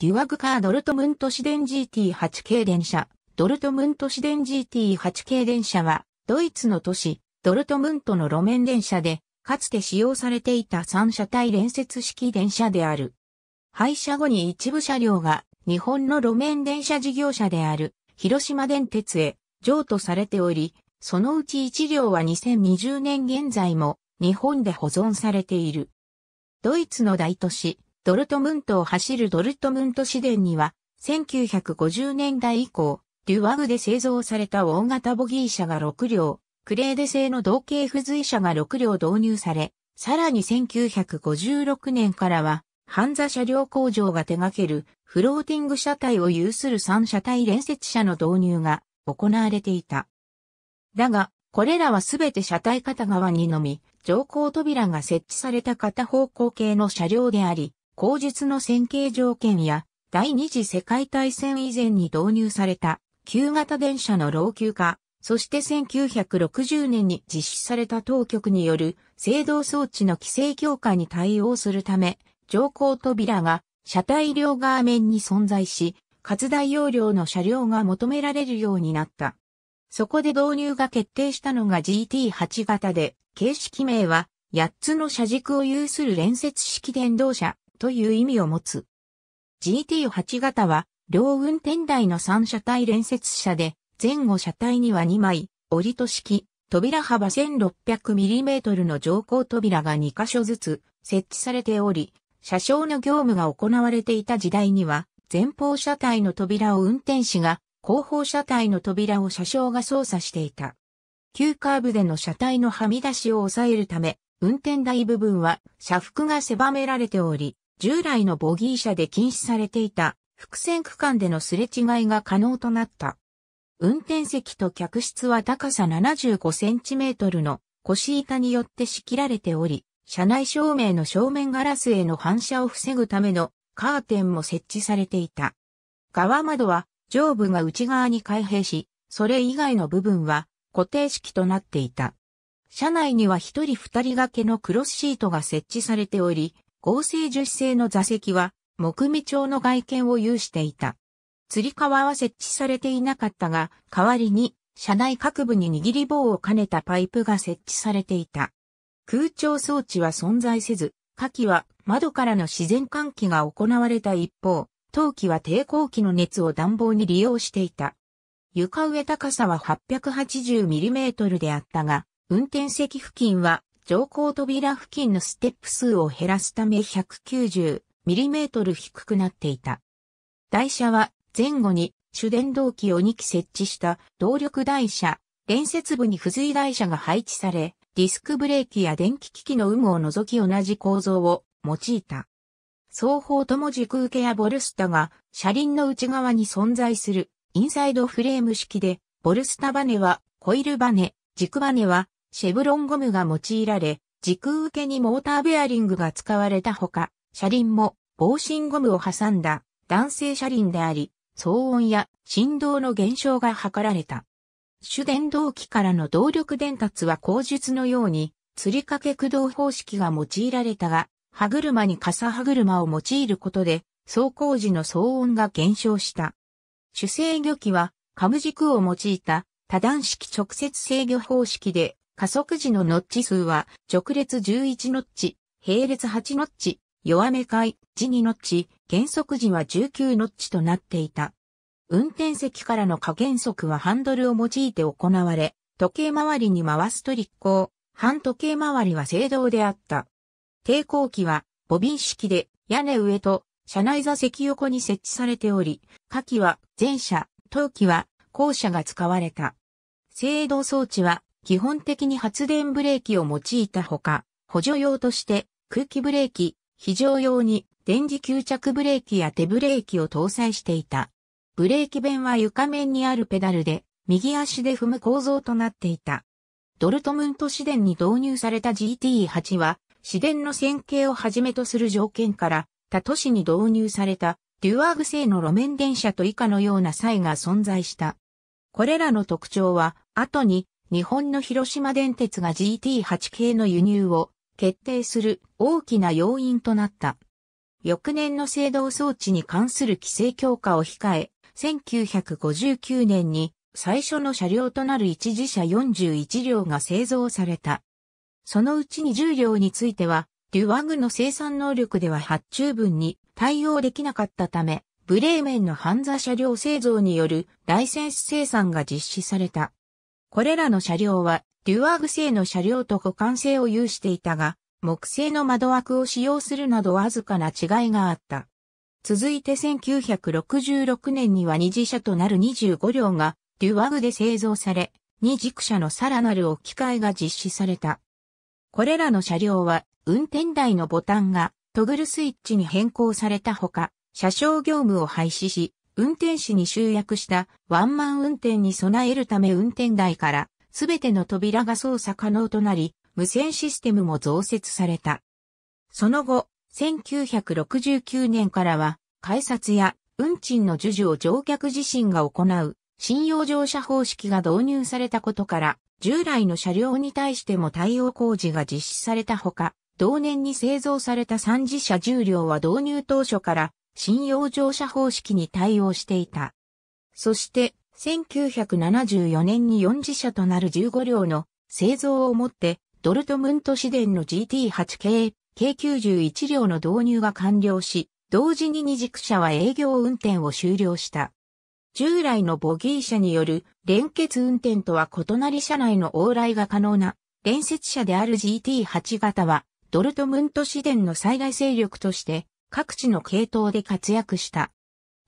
デュアグカードルトムント市電 GT8 系電車。ドルトムント市電 GT8 系電車は、ドイツの都市、ドルトムントの路面電車で、かつて使用されていた三車体連接式電車である。廃車後に一部車両が、日本の路面電車事業者である、広島電鉄へ、譲渡されており、そのうち一両は2020年現在も、日本で保存されている。ドイツの大都市、ドルトムントを走るドルトムント市電には、1950年代以降、デュワグで製造された大型ボギー車が6両、クレーデ製の同型付随車が6両導入され、さらに1956年からは、ハンザ車両工場が手掛けるフローティング車体を有する3車体連接車の導入が行われていた。だが、これらはすべて車体片側にのみ、乗降扉が設置された片方向系の車両であり、口述の線形条件や、第二次世界大戦以前に導入された、旧型電車の老朽化、そして1960年に実施された当局による制動装置の規制強化に対応するため、乗降扉が車体両側面に存在し、活大容量の車両が求められるようになった。そこで導入が決定したのが GT8 型で、形式名は8つの車軸を有する連接式電動車という意味を持つ。GT8 型は、両運転台の3車体連接車で、前後車体には2枚、折戸式、扉幅 1600mm の乗降扉が2箇所ずつ設置されており、車掌の業務が行われていた時代には、前方車体の扉を運転士が、後方車体の扉を車掌が操作していた。急カーブでの車体のはみ出しを抑えるため、運転台部分は車腹が狭められており、従来のボギー車で禁止されていた複線区間でのすれ違いが可能となった。運転席と客室は高さ75センチメートルの腰板によって仕切られており、車内照明の正面ガラスへの反射を防ぐためのカーテンも設置されていた。側窓は上部が内側に開閉し、それ以外の部分は固定式となっていた。車内には一人二人掛けのクロスシートが設置されており、合成樹脂製の座席は木目調の外見を有していた。釣り革は設置されていなかったが、代わりに車内各部に握り棒を兼ねたパイプが設置されていた。空調装置は存在せず、下記は窓からの自然換気が行われた一方、陶器は抵抗器の熱を暖房に利用していた。床上高さは 880mm であったが、運転席付近は乗降扉付近のステップ数を減らすため 190mm 低くなっていた。台車は前後に主電動機を2機設置した動力台車、連接部に付随台車が配置され、ディスクブレーキや電気機器の有無を除き同じ構造を用いた。双方とも軸受けやボルスタが車輪の内側に存在するインサイドフレーム式で、ボルスタバネはコイルバネ、軸バネはシェブロンゴムが用いられ、軸受けにモーターベアリングが使われたほか、車輪も防振ゴムを挟んだ弾性車輪であり、騒音や振動の減少が図られた。主電動機からの動力伝達は口述のように、吊り掛け駆動方式が用いられたが、歯車に傘歯車を用いることで、走行時の騒音が減少した。主制御機は、カム軸を用いた多段式直接制御方式で加速時のノッチ数は、直列11ノッチ、並列8ノッチ、弱め回、時2ノッチ、減速時は19ノッチとなっていた。運転席からの加減速はハンドルを用いて行われ、時計回りに回すと立行、反時計回りは制動であった。抵抗器は、ボビン式で、屋根上と、車内座席横に設置されており、下機は前車、当機は後車が使われた。制動装置は基本的に発電ブレーキを用いたほか、補助用として空気ブレーキ、非常用に電磁吸着ブレーキや手ブレーキを搭載していた。ブレーキ弁は床面にあるペダルで、右足で踏む構造となっていた。ドルトムント市電に導入された GT8 は、市電の線形をはじめとする条件から、他都市に導入された、デュアーグ製の路面電車と以下のような差異が存在した。これらの特徴は、後に日本の広島電鉄が GT8 系の輸入を決定する大きな要因となった。翌年の制動装置に関する規制強化を控え、1959年に最初の車両となる一次車41両が製造された。そのうち20両については、デュワグの生産能力では発注分に対応できなかったため、ブレーメンのハンザ車両製造によるライセンス生産が実施された。これらの車両は、デュアーグ製の車両と互換性を有していたが、木製の窓枠を使用するなどわずかな違いがあった。続いて1966年には二次車となる25両がデュアグで製造され、二軸車のさらなる置き換えが実施された。これらの車両は運転台のボタンがトグルスイッチに変更されたほか、車掌業務を廃止し、運転士に集約したワンマン運転に備えるため運転台からすべての扉が操作可能となり、無線システムも増設された。その後、1969年からは、改札や運賃の授受を乗客自身が行う、信用乗車方式が導入されたことから、従来の車両に対しても対応工事が実施されたほか、同年に製造された三次車重量は導入当初から信用乗車方式に対応していた。そして、1974年に4次車となる15両の製造をもって、ドルトムント市電の GT8 系、計91両の導入が完了し、同時に二軸車は営業運転を終了した。従来のボギー車による連結運転とは異なり車内の往来が可能な連接車である GT8 型はドルトムント市電の災害勢力として各地の系統で活躍した。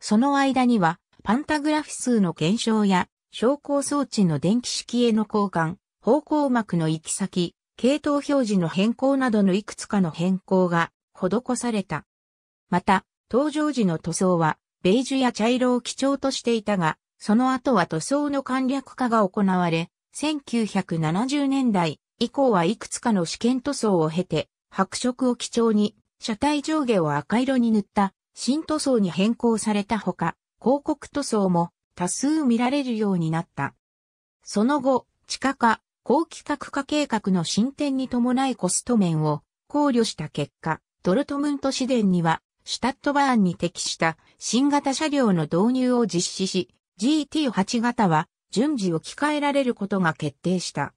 その間には、パンタグラフ数の減少や、昇降装置の電気式への交換、方向膜の行き先、系統表示の変更などのいくつかの変更が施された。また、登場時の塗装は、ベージュや茶色を基調としていたが、その後は塗装の簡略化が行われ、1970年代以降はいくつかの試験塗装を経て、白色を基調に車体上下を赤色に塗った新塗装に変更されたほか、広告塗装も多数見られるようになった。その後、地下化、高規格化計画の進展に伴いコスト面を考慮した結果、ドルトムント市電には、シュタットバーンに適した新型車両の導入を実施し、GT8 型は順次置き換えられることが決定した。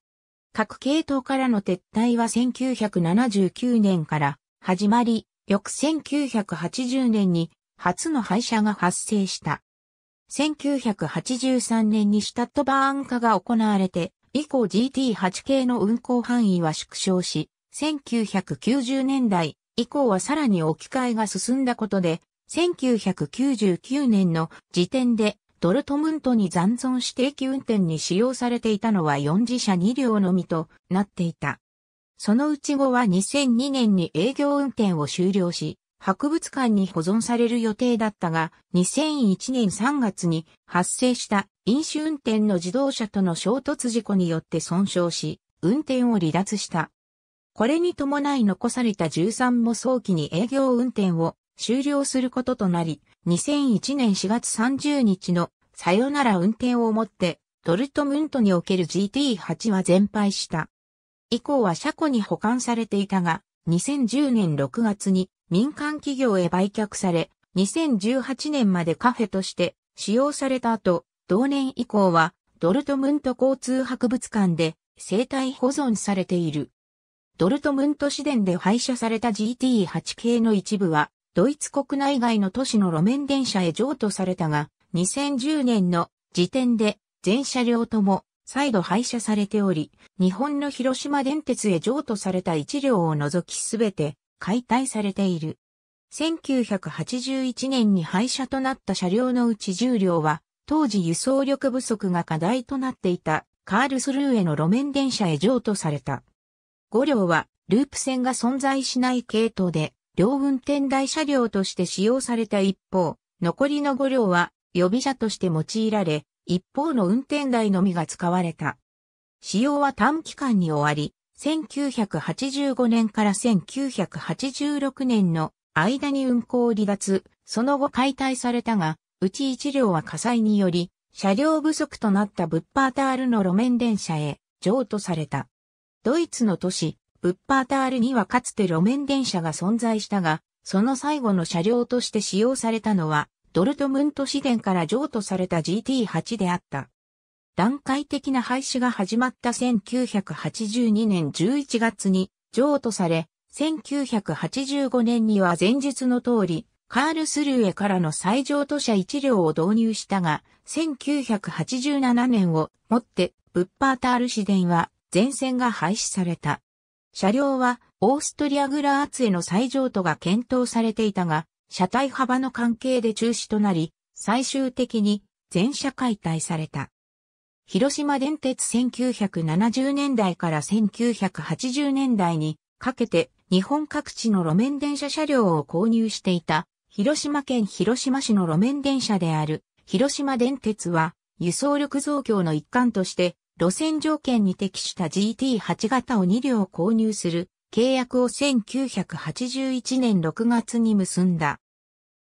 各系統からの撤退は1979年から始まり、翌1980年に初の廃車が発生した。1983年にシタットバーン化が行われて、以降 GT8 系の運行範囲は縮小し、1990年代以降はさらに置き換えが進んだことで、1999年の時点でドルトムントに残存して駅運転に使用されていたのは4次車2両のみとなっていた。そのうち後は2002年に営業運転を終了し、博物館に保存される予定だったが、2001年3月に発生した飲酒運転の自動車との衝突事故によって損傷し、運転を離脱した。これに伴い残された13も早期に営業運転を終了することとなり、2001年4月30日のさよなら運転をもって、ドルトムントにおける GT8 は全廃した。以降は車庫に保管されていたが、2010年6月に民間企業へ売却され、2018年までカフェとして使用された後、同年以降はドルトムント交通博物館で生体保存されている。ドルトムント市電で廃車された GT8 系の一部は、ドイツ国内外の都市の路面電車へ譲渡されたが、2010年の時点で全車両とも再度廃車されており、日本の広島電鉄へ譲渡された1両を除きすべて解体されている。1981年に廃車となった車両のうち10両は、当時輸送力不足が課題となっていたカールスルーへの路面電車へ譲渡された。5両はループ線が存在しない系統で、両運転台車両として使用された一方、残りの5両は予備車として用いられ、一方の運転台のみが使われた。使用は短期間に終わり、1985年から1986年の間に運行離脱、その後解体されたが、うち一両は火災により、車両不足となったブッパータールの路面電車へ譲渡された。ドイツの都市、ブッパータールにはかつて路面電車が存在したが、その最後の車両として使用されたのはドルトムント市電から譲渡された GT8 であった。段階的な廃止が始まった1982年11月に譲渡され、1985年には前述の通り、カールスルーエからの最上都社1両を導入したが、1987年をもって、ブッパータール市電は全線が廃止された。車両はオーストリアグラーツへの再譲渡が検討されていたが、車体幅の関係で中止となり、最終的に全車解体された。広島電鉄1970年代から1980年代にかけて日本各地の路面電車車両を購入していた広島県広島市の路面電車である広島電鉄は輸送力増強の一環として路線条件に適した GT8 型を2両購入する契約を1981年6月に結んだ。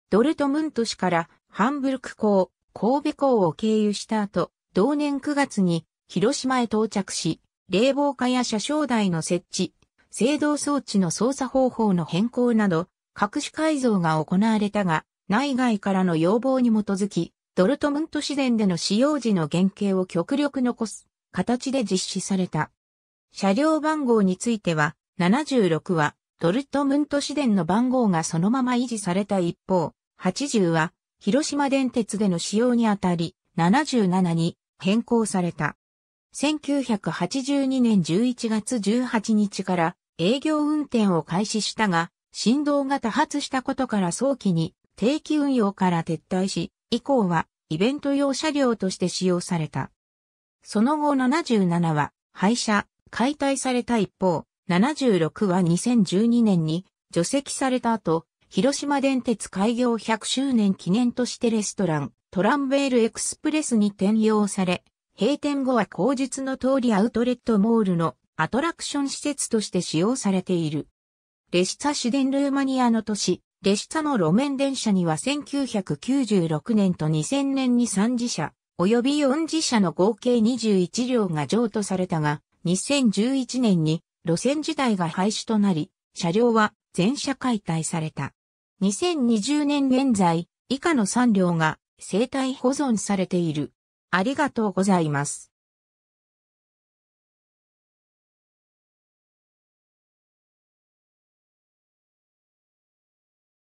ドルトムント市からハンブルク港、神戸港を経由した後、同年9月に広島へ到着し、冷房化や車掌台の設置、制動装置の操作方法の変更など、各種改造が行われたが、内外からの要望に基づき、ドルトムント市電での使用時の原型を極力残す形で実施された。車両番号については、76は、ドルトムント市電の番号がそのまま維持された一方、80は、広島電鉄での使用にあたり、77に変更された。1982年11月18日から営業運転を開始したが、振動が多発したことから早期に定期運用から撤退し、以降はイベント用車両として使用された。その後77は廃車、解体された一方、76は2012年に除籍された後、広島電鉄開業100周年記念としてレストラン、トランベールエクスプレスに転用され、閉店後は後述の通りアウトレットモールのアトラクション施設として使用されている。レシツァ市電ルーマニアの都市、レシツァの路面電車には1996年と2000年に3次車、及び4次車の合計21両が譲渡されたが、2011年に路線自体が廃止となり、車両は全車解体された。2020年現在、以下の3両が生体保存されている。ありがとうございます。